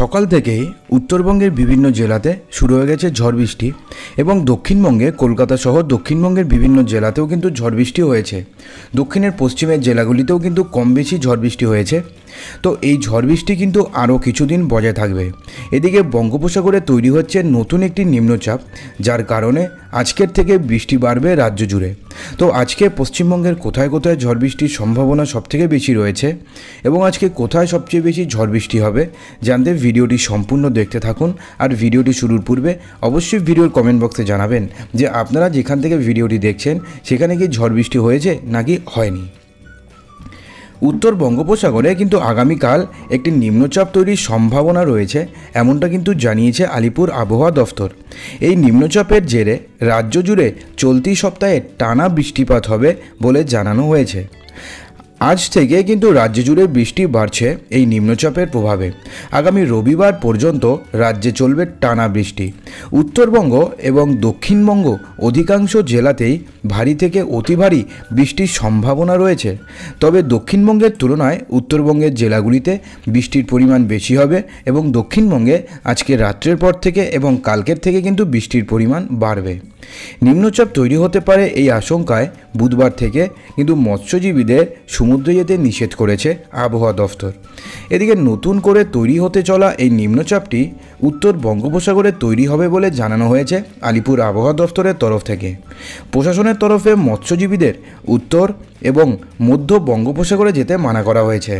সকাল থেকেই উত্তরবঙ্গের বিভিন্ন জেলাতে শুরু হয়ে গেছে ঝড় বৃষ্টি এবং দক্ষিণবঙ্গে কলকাতা সহ দক্ষিণবঙ্গের বিভিন্ন জেলাতেও কিন্তু ঝড় বৃষ্টি হয়েছে দক্ষিণের পশ্চিমের জেলাগুলিতেও কিন্তু কম বেশি ঝড় বৃষ্টি হয়েছে তো এই ঝড় বৃষ্টি কিন্তু আরও কিছুদিন বজায় থাকবে এদিকে বঙ্গোপসাগরে তৈরি হচ্ছে নতুন একটি নিম্নচাপ যার কারণে আজকের থেকে বৃষ্টি বাড়বে রাজ্য জুড়ে তো আজকে পশ্চিমবঙ্গের কোথায় কোথায় ঝড় বৃষ্টির সম্ভাবনা সবথেকে বেশি রয়েছে এবং আজকে কোথায় সবচেয়ে বেশি ঝড় বৃষ্টি হবে জানতে ভিডিওটি সম্পূর্ণ দেখতে থাকুন আর ভিডিওটি শুরুর পূর্বে অবশ্যই ভিডিওর কমেন্ট বক্সে জানাবেন যে আপনারা যেখান থেকে ভিডিওটি দেখছেন সেখানে কি ঝড় বৃষ্টি হয়েছে নাকি হয়নি উত্তর বঙ্গোপসাগরে কিন্তু আগামীকাল একটি নিম্নচাপ তৈরির সম্ভাবনা রয়েছে এমনটা কিন্তু জানিয়েছে আলিপুর আবহাওয়া দফতর এই নিম্নচাপের জেরে রাজ্য জুড়ে চলতি সপ্তাহে টানা বৃষ্টিপাত হবে বলে জানানো হয়েছে আজ থেকে কিন্তু রাজ্য জুড়ে বৃষ্টি বাড়ছে এই নিম্নচাপের প্রভাবে আগামী রবিবার পর্যন্ত রাজ্যে চলবে টানা বৃষ্টি উত্তরবঙ্গ এবং দক্ষিণবঙ্গ অধিকাংশ জেলাতেই ভারী থেকে অতি ভারী বৃষ্টির সম্ভাবনা রয়েছে তবে দক্ষিণবঙ্গের তুলনায় উত্তরবঙ্গের জেলাগুলিতে বৃষ্টির পরিমাণ বেশি হবে এবং দক্ষিণবঙ্গে আজকে রাত্রের পর থেকে এবং কালকের থেকে কিন্তু বৃষ্টির পরিমাণ বাড়বে নিম্নচাপ তৈরি হতে পারে এই আশঙ্কায় বুধবার থেকে কিন্তু মৎস্যজীবীদের সমুদ্রে যেতে নিষেধ করেছে আবহাওয়া দফতর এদিকে নতুন করে তৈরি হতে চলা এই নিম্নচাপটি উত্তর বঙ্গোপসাগরে তৈরি হবে বলে জানানো হয়েছে আলিপুর আবহাওয়া দফতরের তরফ থেকে প্রশাসনের তরফে মৎস্যজীবীদের উত্তর এবং মধ্য বঙ্গোপসাগরে যেতে মানা করা হয়েছে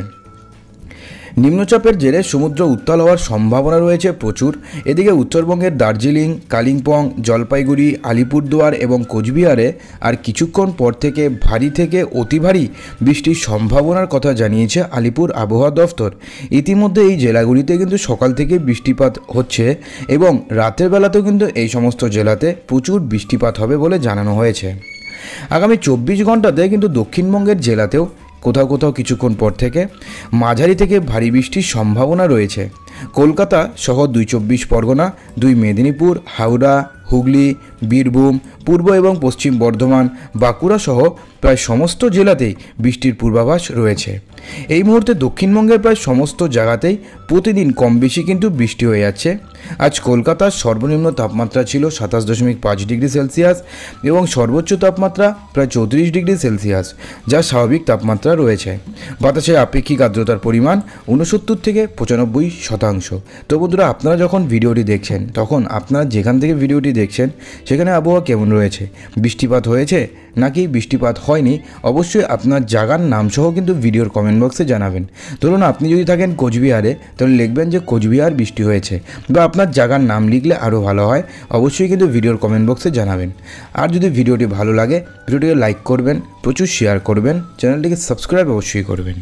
নিম্নচাপের জেরে সমুদ্র উত্তাল হওয়ার সম্ভাবনা রয়েছে প্রচুর এদিকে উত্তরবঙ্গের দার্জিলিং কালিম্পং জলপাইগুড়ি আলিপুরদুয়ার এবং কোচবিহারে আর কিছুক্ষণ পর থেকে ভারী থেকে অতি ভারী বৃষ্টির সম্ভাবনার কথা জানিয়েছে আলিপুর আবহাওয়া দফতর ইতিমধ্যে এই জেলাগুলিতে কিন্তু সকাল থেকে বৃষ্টিপাত হচ্ছে এবং রাতের বেলাতেও কিন্তু এই সমস্ত জেলাতে প্রচুর বৃষ্টিপাত হবে বলে জানানো হয়েছে আগামী চব্বিশ ঘন্টাতে কিন্তু দক্ষিণবঙ্গের জেলাতেও কোথাও কোথাও কিছুক্ষণ পর থেকে মাঝারি থেকে ভারী বৃষ্টির সম্ভাবনা রয়েছে কলকাতা সহ দুই চব্বিশ পরগনা দুই মেদিনীপুর হাওড়া হুগলি বীরভূম পূর্ব এবং পশ্চিম বর্ধমান বাঁকুড়া সহ প্রায় সমস্ত জেলাতেই বৃষ্টির পূর্বাভাস রয়েছে এই মুহূর্তে দক্ষিণবঙ্গের প্রায় সমস্ত জায়গাতেই প্রতিদিন কম বেশি কিন্তু বৃষ্টি হয়ে যাচ্ছে আজ কলকাতার সর্বনিম্ন তাপমাত্রা ছিল সাতাশ দশমিক পাঁচ ডিগ্রি সেলসিয়াস এবং সর্বোচ্চ তাপমাত্রা প্রায় চৌত্রিশ ডিগ্রি সেলসিয়াস যা স্বাভাবিক তাপমাত্রা রয়েছে বাতাসের আপেক্ষিক আর্দ্রতার পরিমাণ উনসত্তর থেকে পঁচানব্বই শতাংশ তো বন্ধুরা আপনারা যখন ভিডিওটি দেখছেন তখন আপনারা যেখান থেকে ভিডিওটি দেখছেন সেখানে আবহাওয়া কেমন রয়েছে বৃষ্টিপাত হয়েছে নাকি বৃষ্টিপাত হয়নি অবশ্যই আপনার জাগার নামসহ কিন্তু ভিডিওর কমেন্ট বক্সে জানাবেন ধরুন আপনি যদি থাকেন কোচবিহারে তাহলে লিখবেন যে কোচবিহার বৃষ্টি হয়েছে বা আপনার জাগার নাম লিখলে আরও ভালো হয় অবশ্যই কিন্তু ভিডিওর কমেন্ট বক্সে জানাবেন আর যদি ভিডিওটি ভালো লাগে ভিডিওটিকে লাইক করবেন প্রচুর শেয়ার করবেন চ্যানেলটিকে সাবস্ক্রাইব অবশ্যই করবেন